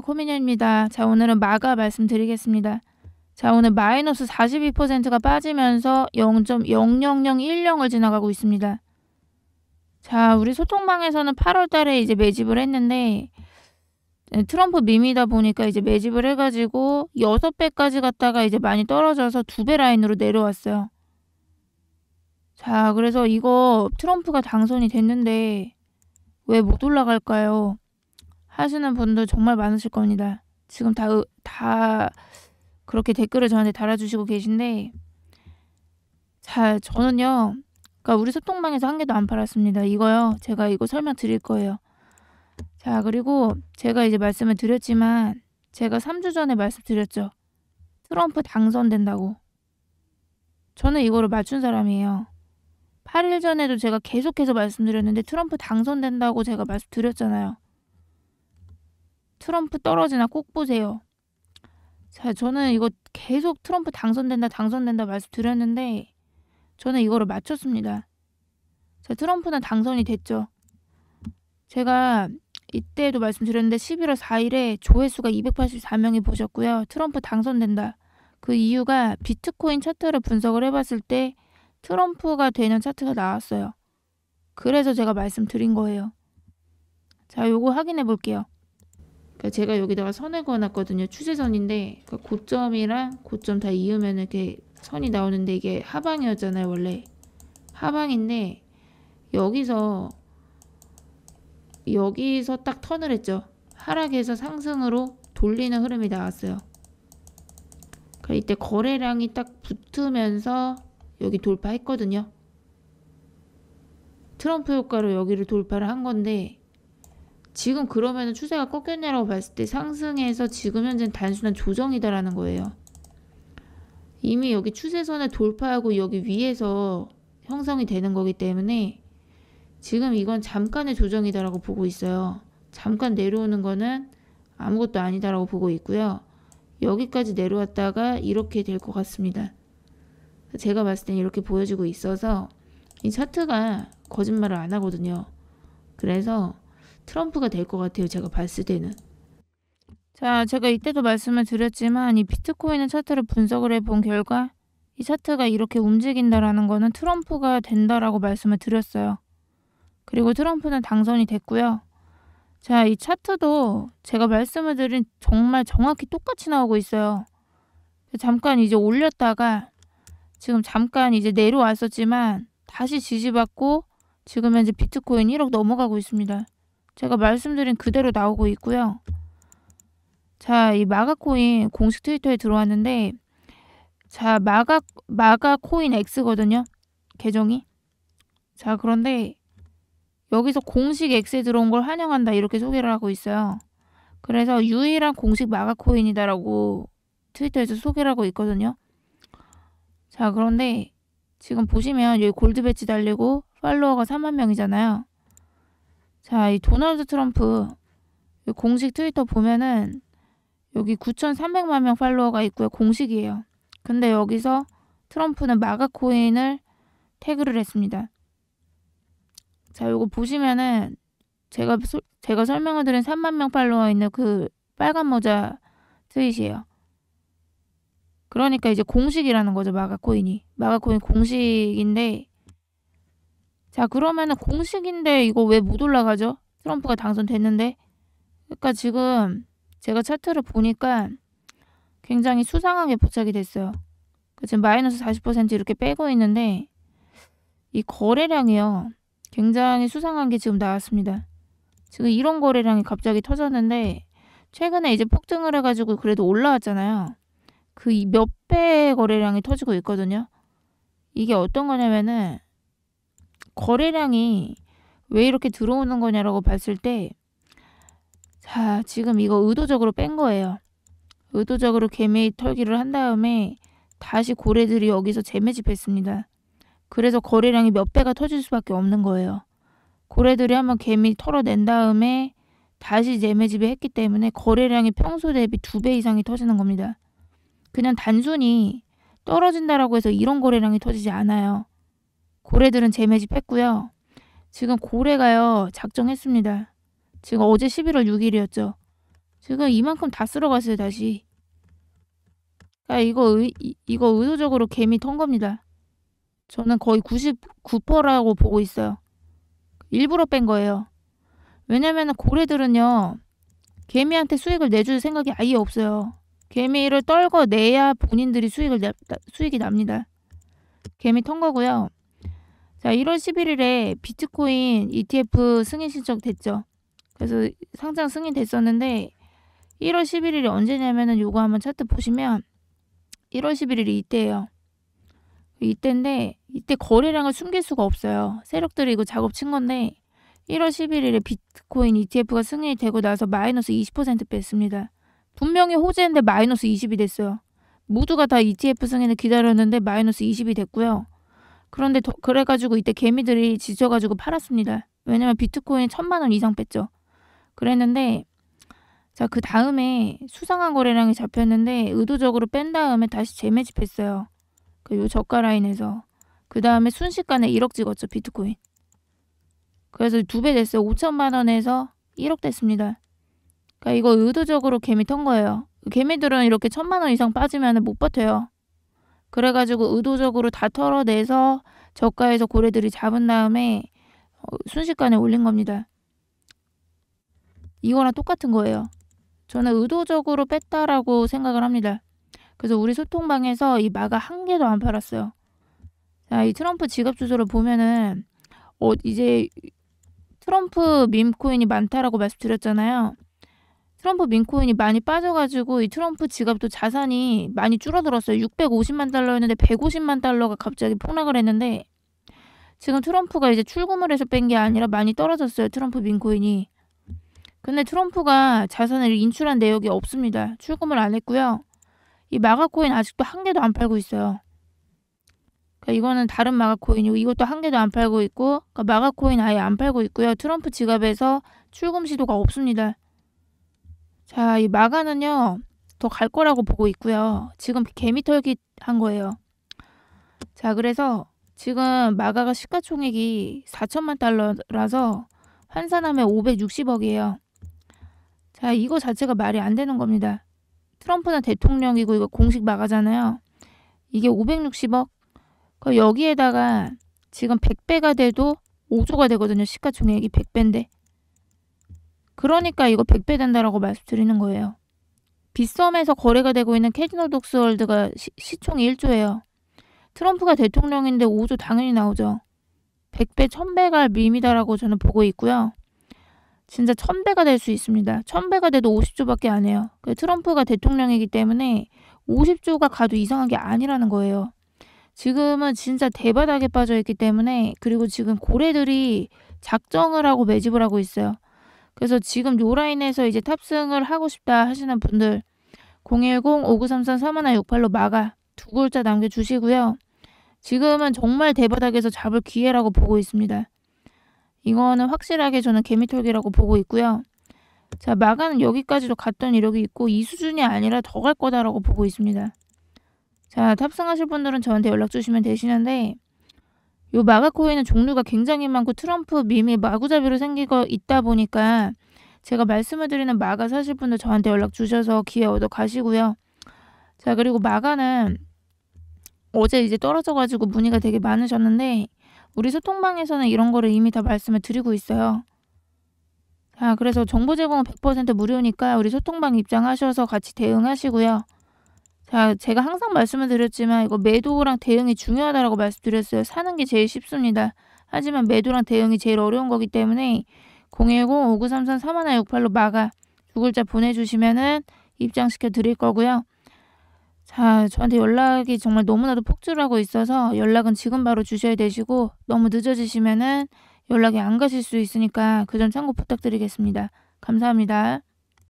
코미녀입니다. 자 오늘은 마가 말씀드리겠습니다. 자 오늘 마이너스 42%가 빠지면서 0.00010을 지나가고 있습니다. 자 우리 소통방에서는 8월달에 이제 매집을 했는데 예, 트럼프 밈이다 보니까 이제 매집을 해가지고 6배까지 갔다가 이제 많이 떨어져서 2배 라인으로 내려왔어요. 자 그래서 이거 트럼프가 당선이 됐는데 왜 못 올라갈까요? 하시는 분들 정말 많으실 겁니다. 지금 다, 다 그렇게 댓글을 저한테 달아주시고 계신데, 자, 저는요, 그러니까 우리 소통방에서 한 개도 안 팔았습니다. 이거요, 제가 이거 설명 드릴 거예요. 자, 그리고 제가 이제 말씀을 드렸지만, 제가 3주 전에 말씀드렸죠. 트럼프 당선된다고. 저는 이거를 맞춘 사람이에요. 8일 전에도 제가 계속해서 말씀드렸는데 트럼프 당선된다고 제가 말씀드렸잖아요. 트럼프 떨어지나 꼭 보세요. 자, 저는 이거 계속 트럼프 당선된다, 당선된다 말씀드렸는데 저는 이거를 맞췄습니다. 자, 트럼프는 당선이 됐죠. 제가 이때도 말씀드렸는데 11월 4일에 조회수가 284명이 보셨고요. 트럼프 당선된다. 그 이유가 비트코인 차트를 분석을 해봤을 때 트럼프가 되는 차트가 나왔어요. 그래서 제가 말씀드린 거예요. 자, 요거 확인해 볼게요. 그러니까 제가 여기다가 선을 그어놨거든요. 추세선인데 그러니까 고점이랑 고점 다 이으면 이렇게 선이 나오는데 이게 하방이었잖아요. 원래 하방인데 여기서 여기서 딱 턴을 했죠. 하락에서 상승으로 돌리는 흐름이 나왔어요. 그러니까 이때 거래량이 딱 붙으면서 여기 돌파했거든요. 트럼프 효과로 여기를 돌파를 한 건데 지금 그러면 추세가 꺾였냐라고 봤을 때상승해서 지금 현재는 단순한 조정이다라는 거예요. 이미 여기 추세선을 돌파하고 여기 위에서 형성이 되는 거기 때문에 지금 이건 잠깐의 조정이다라고 보고 있어요. 잠깐 내려오는 거는 아무것도 아니다라고 보고 있고요. 여기까지 내려왔다가 이렇게 될 것 같습니다. 제가 봤을 땐 이렇게 보여지고 있어서 이 차트가 거짓말을 안 하거든요. 그래서 트럼프가 될 것 같아요. 제가 봤을 때는. 자, 제가 이때도 말씀을 드렸지만 이 비트코인의 차트를 분석을 해본 결과 이 차트가 이렇게 움직인다라는 거는 트럼프가 된다라고 말씀을 드렸어요. 그리고 트럼프는 당선이 됐고요. 자, 이 차트도 제가 말씀을 드린 정말 정확히 똑같이 나오고 있어요. 잠깐 이제 올렸다가 지금 잠깐 이제 내려왔었지만 다시 지지받고 지금 현재 비트코인 1억 넘어가고 있습니다. 제가 말씀드린 그대로 나오고 있고요. 자, 이 마가코인 공식 트위터에 들어왔는데 자, 마가 마가코인 X거든요. 계정이. 자, 그런데 여기서 공식 X에 들어온 걸 환영한다 이렇게 소개를 하고 있어요. 그래서 유일한 공식 마가코인이다라고 트위터에서 소개를 하고 있거든요. 자, 그런데 지금 보시면 여기 골드 배치 달리고 팔로워가 3만 명이잖아요. 자, 이 도널드 트럼프 공식 트위터 보면은 여기 9,300만 명 팔로워가 있고요. 공식이에요. 근데 여기서 트럼프는 마가코인을 태그를 했습니다. 자, 요거 보시면은 제가 소, 제가 설명을 드린 3만 명 팔로워 있는 그 빨간 모자 트윗이에요. 그러니까 이제 공식이라는 거죠, 마가코인이. 마가코인 공식인데 자, 그러면은 공식인데 이거 왜 못 올라가죠? 트럼프가 당선됐는데. 그러니까 지금 제가 차트를 보니까 굉장히 수상하게 포착이 됐어요. 그러니까 지금 마이너스 40% 이렇게 빼고 있는데 이 거래량이요. 굉장히 수상한 게 지금 나왔습니다. 지금 이런 거래량이 갑자기 터졌는데 최근에 이제 폭등을 해가지고 그래도 올라왔잖아요. 그 몇 배 거래량이 터지고 있거든요. 이게 어떤 거냐면은 거래량이 왜 이렇게 들어오는 거냐라고 봤을 때, 자, 지금 이거 의도적으로 뺀 거예요. 의도적으로 개매입 털기를 한 다음에 다시 고래들이 여기서 재매집했습니다. 그래서 거래량이 몇 배가 터질 수밖에 없는 거예요. 고래들이 한번 개미 털어낸 다음에 다시 재매집을 했기 때문에 거래량이 평소 대비 두 배 이상이 터지는 겁니다. 그냥 단순히 떨어진다라고 해서 이런 거래량이 터지지 않아요. 고래들은 재매집했고요. 지금 고래가요 작정했습니다. 지금 어제 11월 6일이었죠. 지금 이만큼 다 쓸어갔어요 다시. 아, 이거 의, 이거 의도적으로 개미 턴 겁니다. 저는 거의 99%라고 보고 있어요. 일부러 뺀 거예요. 왜냐면 고래들은요. 개미한테 수익을 내줄 생각이 아예 없어요. 개미를 떨궈 내야 본인들이 수익을 내, 수익이 납니다. 개미 턴 거고요. 자, 1월 11일에 비트코인 ETF 승인 신청 됐죠. 그래서 상장 승인 됐었는데 1월 11일이 언제냐면은 요거 한번 차트 보시면 1월 11일이 이때예요. 이때인데 이때 거래량을 숨길 수가 없어요. 세력들이 이거 작업 친 건데 1월 11일에 비트코인 ETF가 승인이 되고 나서 마이너스 20% 뺐습니다. 분명히 호재인데 마이너스 20이 됐어요. 모두가 다 ETF 승인을 기다렸는데 마이너스 20이 됐고요. 그런데 더, 그래가지고 이때 개미들이 지쳐가지고 팔았습니다. 왜냐면 비트코인 천만 원 이상 뺐죠. 그랬는데 자 그 다음에 수상한 거래량이 잡혔는데 의도적으로 뺀 다음에 다시 재매집했어요. 그 요 저가 라인에서 그 다음에 순식간에 1억 찍었죠 비트코인. 그래서 두 배 됐어요. 5천만 원에서 1억 됐습니다. 그러니까 이거 의도적으로 개미 턴 거예요. 그 개미들은 이렇게 천만 원 이상 빠지면 못 버텨요. 그래가지고 의도적으로 다 털어내서 저가에서 고래들이 잡은 다음에 어, 순식간에 올린 겁니다. 이거랑 똑같은 거예요. 저는 의도적으로 뺐다라고 생각을 합니다. 그래서 우리 소통방에서 이 마가 한 개도 안 팔았어요. 자, 이 트럼프 지갑 주소를 보면은 어, 이제 트럼프 밈코인이 많다라고 말씀드렸잖아요. 트럼프 민코인이 많이 빠져가지고 이 트럼프 지갑도 자산이 많이 줄어들었어요. 650만 달러였는데 150만 달러가 갑자기 폭락을 했는데 지금 트럼프가 이제 출금을 해서 뺀 게 아니라 많이 떨어졌어요. 트럼프 민코인이. 근데 트럼프가 자산을 인출한 내역이 없습니다. 출금을 안 했고요. 이 마가코인 아직도 한 개도 안 팔고 있어요. 그러니까 이거는 다른 마가코인이고 이것도 한 개도 안 팔고 있고 그러니까 마가코인 아예 안 팔고 있고요. 트럼프 지갑에서 출금 시도가 없습니다. 자, 이 마가는요. 더 갈 거라고 보고 있고요. 지금 개미털기 한 거예요. 자, 그래서 지금 마가가 시가총액이 4천만 달러라서 환산하면 560억이에요. 자, 이거 자체가 말이 안 되는 겁니다. 트럼프는 대통령이고 이거 공식 마가잖아요. 이게 560억. 그 여기에다가 지금 100배가 돼도 5조가 되거든요. 시가총액이 100배인데. 그러니까 이거 100배 된다라고 말씀드리는 거예요. 빗썸에서 거래가 되고 있는 캐지노 독스월드가 시, 총이 1조예요. 트럼프가 대통령인데 5조 당연히 나오죠. 100배, 1000배가 밈이다라고 저는 보고 있고요. 진짜 1000배가 될 수 있습니다. 1000배가 돼도 50조밖에 안 해요. 트럼프가 대통령이기 때문에 50조가 가도 이상한 게 아니라는 거예요. 지금은 진짜 대바닥에 빠져 있기 때문에 그리고 지금 고래들이 작정을 하고 매집을 하고 있어요. 그래서 지금 요 라인에서 이제 탑승을 하고 싶다 하시는 분들 010-5933-3168로 마가 두 글자 남겨주시고요. 지금은 정말 대바닥에서 잡을 기회라고 보고 있습니다. 이거는 확실하게 저는 개미털기라고 보고 있고요. 자, 마가는 여기까지도 갔던 이력이 있고 이 수준이 아니라 더 갈 거다라고 보고 있습니다. 자, 탑승하실 분들은 저한테 연락 주시면 되시는데 요 마가코인은 종류가 굉장히 많고 트럼프 밈이 마구잡이로 생기고 있다 보니까 제가 말씀을 드리는 마가 사실 분들 저한테 연락 주셔서 기회 얻어 가시고요. 자 그리고 마가는 어제 이제 떨어져가지고 문의가 되게 많으셨는데 우리 소통방에서는 이런 거를 이미 다 말씀을 드리고 있어요. 아, 그래서 정보 제공은 100% 무료니까 우리 소통방 입장하셔서 같이 대응하시고요. 자, 제가 항상 말씀을 드렸지만 이거 매도랑 대응이 중요하다라고 말씀드렸어요. 사는 게 제일 쉽습니다. 하지만 매도랑 대응이 제일 어려운 거기 때문에 010-5933-3168로 막아 죽글자 보내주시면은 입장시켜 드릴 거고요. 자, 저한테 연락이 정말 너무나도 폭주하고 있어서 연락은 지금 바로 주셔야 되시고 너무 늦어지시면은 연락이 안 가실 수 있으니까 그 점 참고 부탁드리겠습니다. 감사합니다.